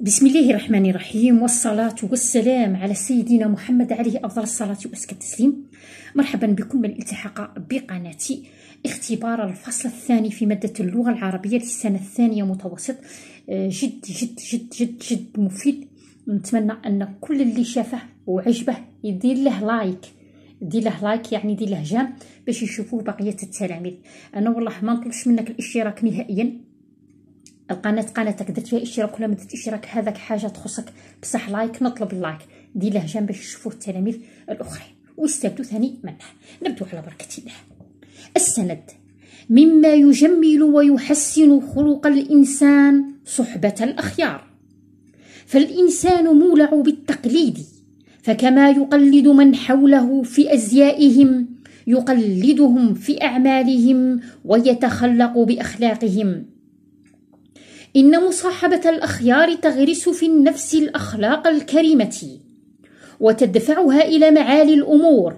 بسم الله الرحمن الرحيم والصلاة والسلام على سيدنا محمد عليه أفضل الصلاة وأزكى التسليم مرحبا بكم من التحق بقناتي اختبار الفصل الثاني في مادة اللغة العربية للسنة الثانية متوسط آه، جد جد جد جد جد مفيد نتمنى أن كل اللي شافه وعجبه يدير له لايك دي له لايك يعني دي له جام باش يشوفوه بقية التلاميذ أنا والله ما نطلبش منك الاشتراك نهائيا القناه قناتك درت فيها اشتراك ولا ما اشتراك هذاك حاجه تخصك بصح لايك نطلب اللايك دي له جنب باش يشوفوه التلاميذ الاخرين ويستافدوا ثاني منه نبدو على بركه الله السند مما يجمل ويحسن خلق الانسان صحبه الاخيار فالانسان مولع بالتقليد فكما يقلد من حوله في ازيائهم يقلدهم في اعمالهم ويتخلق باخلاقهم إن مصاحبة الأخيار تغرس في النفس الأخلاق الكريمة وتدفعها إلى معالي الأمور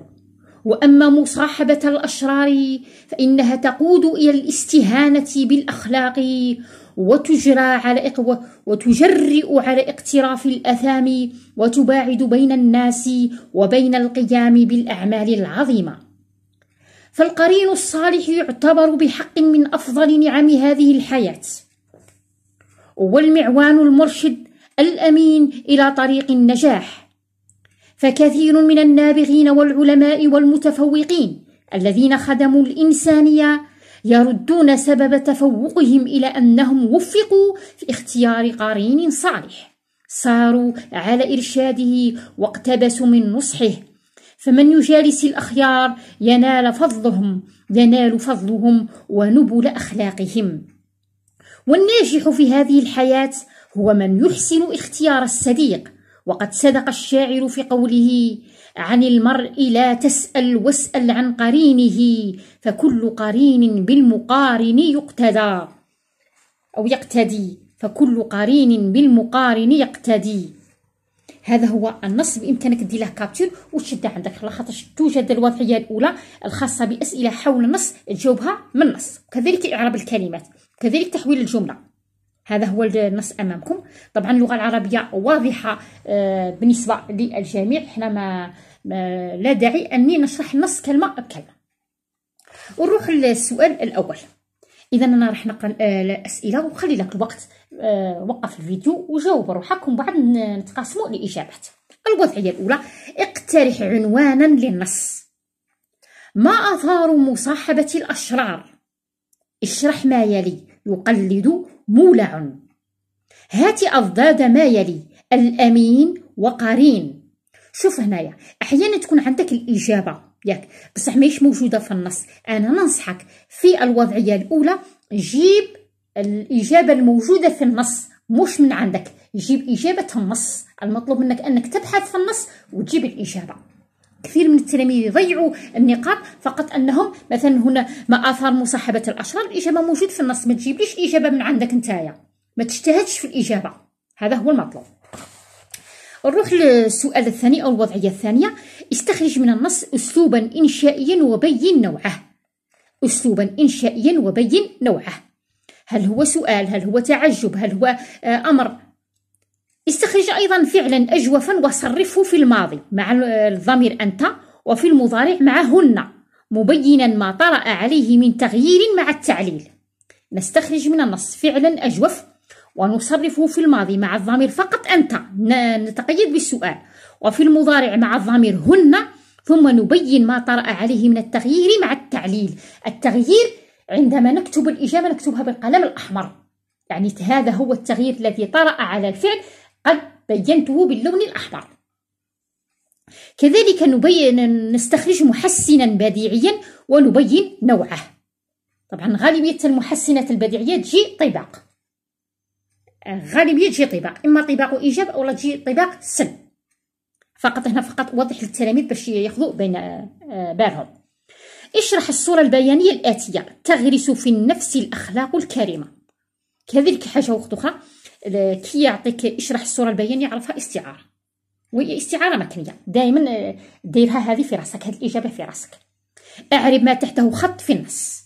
وأما مصاحبة الأشرار فإنها تقود إلى الاستهانة بالأخلاق وتجرى على وتجرئ على اقتراف الأثام وتباعد بين الناس وبين القيام بالأعمال العظيمة فالقرين الصالح يعتبر بحق من أفضل نعم هذه الحياة والمعوان المرشد الامين الى طريق النجاح فكثير من النابغين والعلماء والمتفوقين الذين خدموا الانسانيه يردون سبب تفوقهم الى انهم وفقوا في اختيار قرين صالح ساروا على ارشاده واقتبسوا من نصحه فمن يجالس الاخيار ينال فضلهم ينال فضلهم ونبل اخلاقهم والناجح في هذه الحياة هو من يحسن اختيار الصديق وقد صدق الشاعر في قوله عن المرء لا تسأل واسأل عن قرينه فكل قرين بالمقارن يقتدى أو يقتدي فكل قرين بالمقارن يقتدي هذا هو النص بامكانك دير له كابتور وتشده عندك على توجد الوضعيه الاولى الخاصه باسئله حول النص تجاوبها من النص وكذلك اعراب الكلمات كذلك تحويل الجملة هذا هو النص امامكم طبعا اللغه العربيه واضحه آه، بالنسبه للجميع حنا ما, لا داعي اني نشرح النص كلمه بكلمه ونروح للسؤال الاول اذا انا راح نقرا آه، الاسئله وخلي لك الوقت آه، وقف الفيديو وجاوب روحك ومن بعد نتقاسموا الاجابات الوضعيه الاولى اقترح عنوانا للنص ما اثار مصاحبه الاشرار اشرح ما يلي يقلد مولع هاتي أضداد ما يلي الأمين وقرين شوف هنايا أحيانا تكون عندك الإجابة ياك بصح ماهيش موجودة في النص أنا ننصحك في الوضعية الأولى جيب الإجابة الموجودة في النص مش من عندك جيب إجابة النص المطلوب منك أنك تبحث في النص وتجيب الإجابة كثير من التلاميذ يضيعوا النقاط فقط انهم مثلا هنا ما اثار مصاحبه الاشرار الاجابه موجود في النص ما تجيبليش الاجابه من عندك نتايا ما تجتهدش في الاجابه هذا هو المطلوب نروح للسؤال الثاني او الوضعيه الثانيه استخرج من النص اسلوبا انشائيا وبين نوعه اسلوبا انشائيا وبين نوعه هل هو سؤال هل هو تعجب هل هو آه، امر استخرج أيضا فعلا أجوفا وصرفه في الماضي مع الضمير أنت وفي المضارع مع هن مبينا ما طرأ عليه من تغيير مع التعليل نستخرج من النص فعلا أجوف ونصرفه في الماضي مع الضمير فقط أنت نتقيد بالسؤال وفي المضارع مع الضمير هن ثم نبين ما طرأ عليه من التغيير مع التعليل التغيير عندما نكتب الإجابة نكتبها بالقلم الأحمر يعني هذا هو التغيير الذي طرأ على الفعل قد بينته باللون الأحمر كذلك نبين نستخرج محسنا بديعيا ونبين نوعه طبعا غالبية المحسنات البديعية تجي طباق غالبية تجي طباق إما طباق إيجاب أو تجي طباق سلب فقط هنا فقط أوضح للتلاميذ باش ياخذوا بين آه، بالهم اشرح الصورة البيانية الآتية تغرس في النفس الأخلاق الكريمة كذلك حاجة وقت أخرى كي يعطيك يشرح الصوره البيان يعرفها استعاره وهي استعاره مكنيه دائما آه، ديرها هذه في راسك هذه الاجابه في راسك اعرب ما تحته خط في النص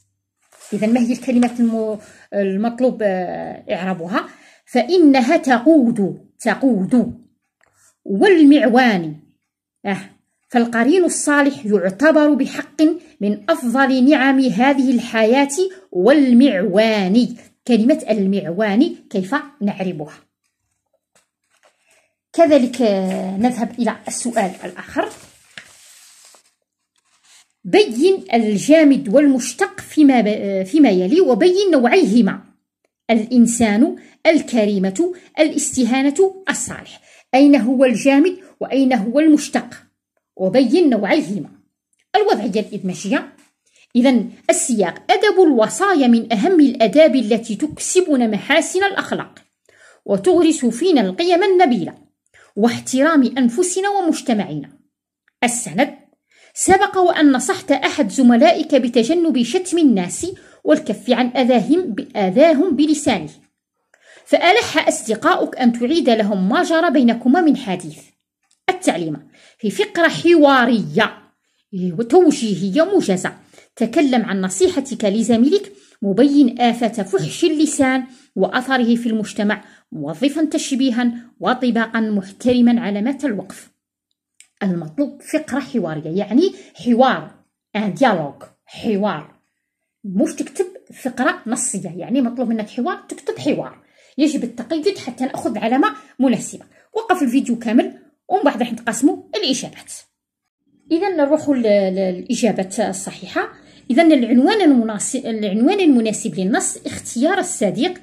اذا ما هي الكلمات المو... المطلوب آه، اعرابها فانها تقود تقود والمعوان اه فالقرين الصالح يعتبر بحق من أفضل نعم هذه الحياة والمعوان كلمة المعوان كيف نعربها كذلك نذهب إلى السؤال الآخر بين الجامد والمشتق فيما, فيما يلي وبين نوعيهما الإنسان الكريمة الاستهانة الصالح أين هو الجامد وأين هو المشتق وبين نوعيهما الوضعية الإدماجية إذا السياق أدب الوصايا من أهم الأداب التي تكسبنا محاسن الأخلاق وتغرس فينا القيم النبيلة واحترام أنفسنا ومجتمعنا السند سبق وأن نصحت أحد زملائك بتجنب شتم الناس والكف عن أذاهم بآذاهم بلسانه فألح أصدقاؤك أن تعيد لهم ما جرى بينكما من حديث التعليم في فقرة حوارية وتوجيهية موجزة تكلم عن نصيحتك لزميلك مبين آفة فحش اللسان وأثره في المجتمع موظفا تشبيها وطباقا محترما علامة الوقف المطلوب فقرة حوارية يعني حوار ان ديالوج حوار مش تكتب فقرة نصية يعني مطلوب منك حوار تكتب حوار يجب التقيد حتى ناخذ علامة مناسبة وقف الفيديو كامل ومن بعد راح نتقاسموا الإجابات إذا نروح للإجابات الصحيحة إذا العنوان المناسب العنوان المناسب للنص اختيار الصديق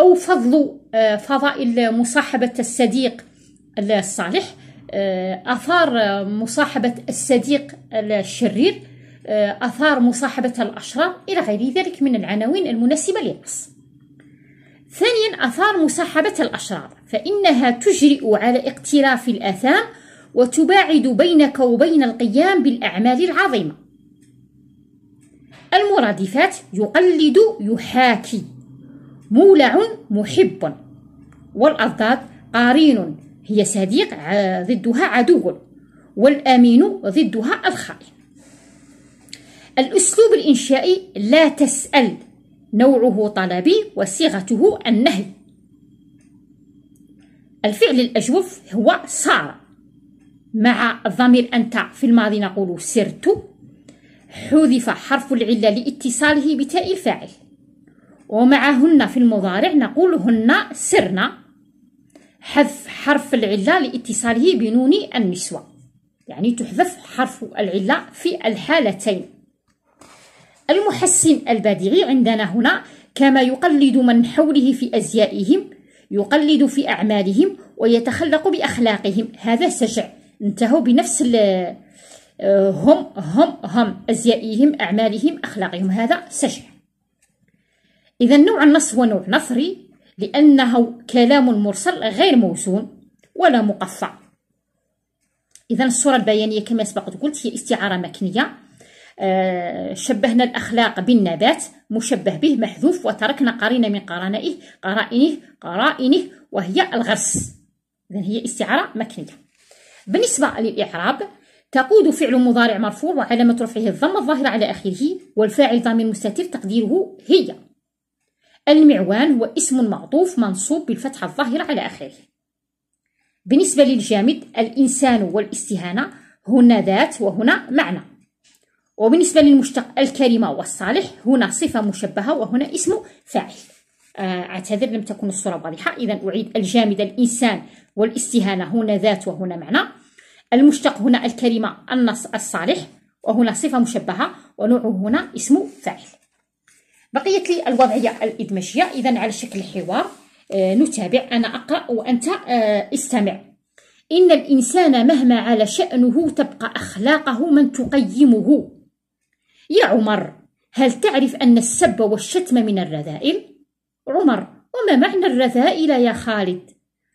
أو فضل آه، فضائل مصاحبة الصديق الصالح آه، أثار مصاحبة الصديق الشرير آه، أثار مصاحبة الأشرار إلى غير ذلك من العناوين المناسبة للنص ثانيا أثار مصاحبة الأشرار فإنها تجرئ على اقتراف الآثام وتباعد بينك وبين القيام بالأعمال العظيمة المرادفات يقلد يحاكي مولع محب والأضداد قارين هي صديق ضدها عدو والأمين ضدها الخائن الأسلوب الإنشائي لا تسأل نوعه طلبي وصيغته النهي الفعل الأجوف هو صار مع ضمير أنت في الماضي نقول سرت حذف حرف العلة لاتصاله بتاء الفاعل ومعهن في المضارع نقول هن سرنا حذف حرف العلة لاتصاله بنون النسوة يعني تحذف حرف العلة في الحالتين المحسن البديعي عندنا هنا كما يقلد من حوله في أزيائهم يقلد في أعمالهم ويتخلق بأخلاقهم هذا سجع انتهوا بنفس هم هم هم أزيائهم أعمالهم أخلاقهم هذا سجع إذا نوع النص هو نوع نثري لأنه كلام مرسل غير موزون ولا مقطع إذا الصورة البيانية كما سبق قلت هي استعارة مكنية آه، شبهنا الأخلاق بالنبات مشبه به محذوف وتركنا قرينة من قرانئه قرائنه قرائنه وهي الغرس إذا هي استعارة مكنية بالنسبة للإعراب تقود فعل مضارع مرفوع وعلامة رفعه الضمة الظاهرة على آخره والفاعل ضمير مستتر تقديره هي المعوان هو اسم معطوف منصوب بالفتحة الظاهرة على آخره بالنسبة للجامد الإنسان والاستهانة هنا ذات وهنا معنى وبالنسبة للمشتق الكلمة والصالح هنا صفة مشبهة وهنا اسم فاعل آه، أعتذر لم تكن الصورة واضحة إذا أعيد الجامد الإنسان والاستهانة هنا ذات وهنا معنى المشتق هنا الكلمة النص الصالح وهنا صفة مشبهة ونوعه هنا اسم فاعل بقيت لي الوضعية الإدمجية إذا على شكل حوار آه، نتابع أنا أقرأ وأنت آه، استمع إن الإنسان مهما على شأنه تبقى أخلاقه من تقيمه يا عمر هل تعرف أن السب والشتم من الرذائل؟ عمر وما معنى الرذائل يا خالد؟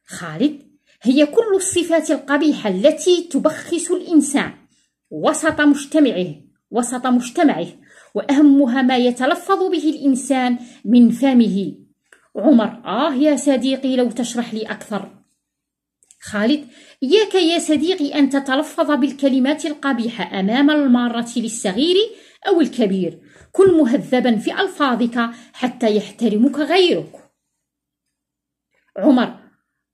خالد هي كل الصفات القبيحة التي تبخس الإنسان وسط مجتمعه وسط مجتمعه وأهمها ما يتلفظ به الإنسان من فمه عمر آه يا صديقي لو تشرح لي أكثر خالد إياك يا صديقي أن تتلفظ بالكلمات القبيحة أمام المارة للصغير أو الكبير كن مهذبا في ألفاظك حتى يحترمك غيرك عمر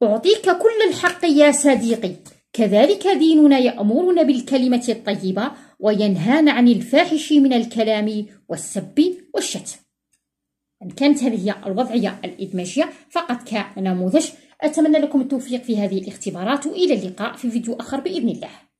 أعطيك كل الحق يا صديقي كذلك ديننا يأمرنا بالكلمة الطيبة وينهانا عن الفاحش من الكلام والسب والشتم إن كانت هذه هي الوضعية الإدماجية فقط كنموذج أتمنى لكم التوفيق في هذه الاختبارات وإلى اللقاء في فيديو آخر بإذن الله